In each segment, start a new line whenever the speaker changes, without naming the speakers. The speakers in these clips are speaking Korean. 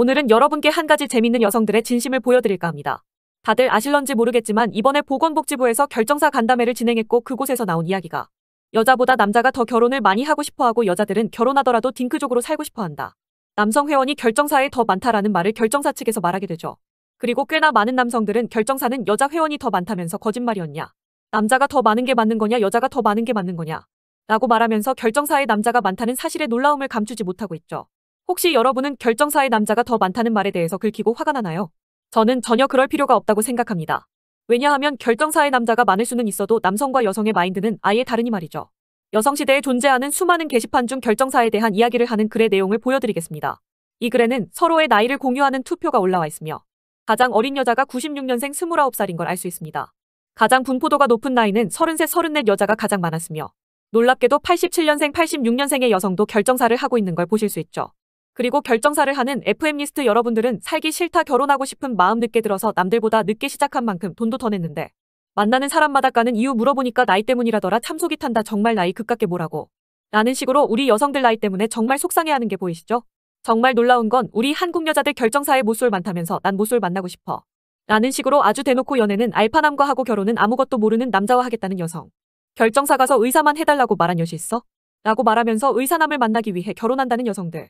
오늘은 여러분께 한 가지 재밌는 여성들의 진심을 보여드릴까 합니다. 다들 아실런지 모르겠지만 이번에 보건복지부에서 결정사 간담회를 진행했고 그곳에서 나온 이야기가 여자보다 남자가 더 결혼을 많이 하고 싶어하고 여자들은 결혼하더라도 딩크족으로 살고 싶어한다. 남성 회원이 결정사에 더 많다라는 말을 결정사 측에서 말하게 되죠. 그리고 꽤나 많은 남성들은 결정사는 여자 회원이 더 많다면서 거짓말이었냐. 남자가 더 많은 게 맞는 거냐 여자가 더 많은 게 맞는 거냐. 라고 말하면서 결정사에 남자가 많다는 사실에 놀라움을 감추지 못하고 있죠. 혹시 여러분은 결정사의 남자가 더 많다는 말에 대해서 긁히고 화가 나나요? 저는 전혀 그럴 필요가 없다고 생각합니다. 왜냐하면 결정사의 남자가 많을 수는 있어도 남성과 여성의 마인드는 아예 다르니 말이죠. 여성시대에 존재하는 수많은 게시판 중 결정사에 대한 이야기를 하는 글의 내용을 보여드리겠습니다. 이 글에는 서로의 나이를 공유하는 투표가 올라와 있으며 가장 어린 여자가 96년생 29살인 걸 알 수 있습니다. 가장 분포도가 높은 나이는 33, 34 여자가 가장 많았으며 놀랍게도 87년생, 86년생의 여성도 결정사를 하고 있는 걸 보실 수 있죠. 그리고 결정사를 하는 FM리스트 여러분들은 살기 싫다 결혼하고 싶은 마음 늦게 들어서 남들보다 늦게 시작한 만큼 돈도 더 냈는데 만나는 사람마다 까는 이유 물어보니까 나이 때문이라더라 참 속이 탄다 정말 나이 급깟게 뭐라고 라는 식으로 우리 여성들 나이 때문에 정말 속상해하는 게 보이시죠? 정말 놀라운 건 우리 한국 여자들 결정사에 모쏠 많다면서 난 모쏠 만나고 싶어 라는 식으로 아주 대놓고 연애는 알파남과 하고 결혼은 아무것도 모르는 남자와 하겠다는 여성 결정사 가서 의사만 해달라고 말한 여시 있어? 라고 말하면서 의사남을 만나기 위해 결혼한다는 여성들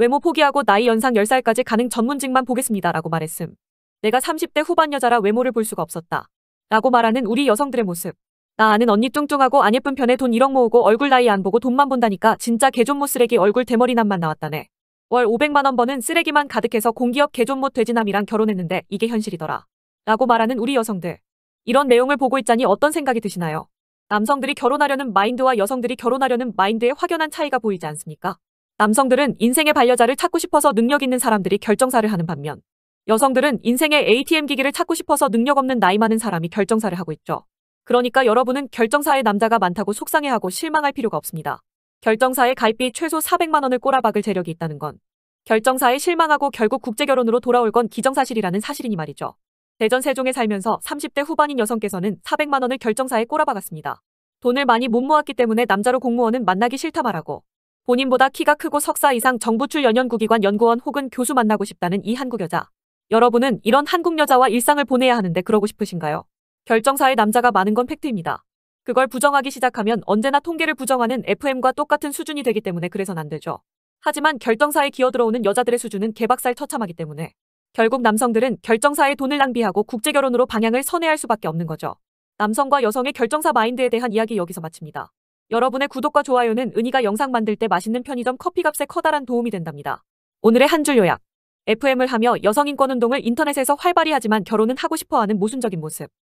외모 포기하고 나이 연상 10살까지 가능 전문직만 보겠습니다. 라고 말했음. 내가 30대 후반 여자라 외모를 볼 수가 없었다. 라고 말하는 우리 여성들의 모습. 나 아는 언니 뚱뚱하고 안 예쁜 편에 돈 1억 모으고 얼굴 나이 안 보고 돈만 본다니까 진짜 개존모 쓰레기 얼굴 대머리남만 나왔다네. 월 500만원 버는 쓰레기만 가득해서 공기업 개존모 돼지남이랑 결혼했는데 이게 현실이더라. 라고 말하는 우리 여성들. 이런 내용을 보고 있자니 어떤 생각이 드시나요? 남성들이 결혼하려는 마인드와 여성들이 결혼하려는 마인드의 확연한 차이가 보이지 않습니까? 남성들은 인생의 반려자를 찾고 싶어서 능력 있는 사람들이 결정사를 하는 반면 여성들은 인생의 ATM 기기를 찾고 싶어서 능력 없는 나이 많은 사람이 결정사를 하고 있죠. 그러니까 여러분은 결정사에 남자가 많다고 속상해하고 실망할 필요가 없습니다. 결정사에 가입비 최소 400만 원을 꼬라박을 재력이 있다는 건 결정사에 실망하고 결국 국제결혼으로 돌아올 건 기정사실이라는 사실이니 말이죠. 대전 세종에 살면서 30대 후반인 여성께서는 400만 원을 결정사에 꼬라박았습니다. 돈을 많이 못 모았기 때문에 남자로 공무원은 만나기 싫다 말하고 본인보다 키가 크고 석사 이상 정부출 연연구기관 연구원 혹은 교수 만나고 싶다는 이 한국 여자. 여러분은 이런 한국 여자와 일상을 보내야 하는데 그러고 싶으신가요? 결정사의 남자가 많은 건 팩트입니다. 그걸 부정하기 시작하면 언제나 통계를 부정하는 FM과 똑같은 수준이 되기 때문에 그래서는안 되죠. 하지만 결정사에 기어들어오는 여자들의 수준은 개박살 처참하기 때문에 결국 남성들은 결정사에 돈을 낭비하고 국제결혼으로 방향을 선회할 수밖에 없는 거죠. 남성과 여성의 결정사 마인드에 대한 이야기 여기서 마칩니다. 여러분의 구독과 좋아요는 은희가 영상 만들 때 맛있는 편의점 커피값에 커다란 도움이 된답니다. 오늘의 한 줄 요약. FM을 하며 여성인권운동을 인터넷에서 활발히 하지만 결혼은 하고 싶어하는 모순적인 모습.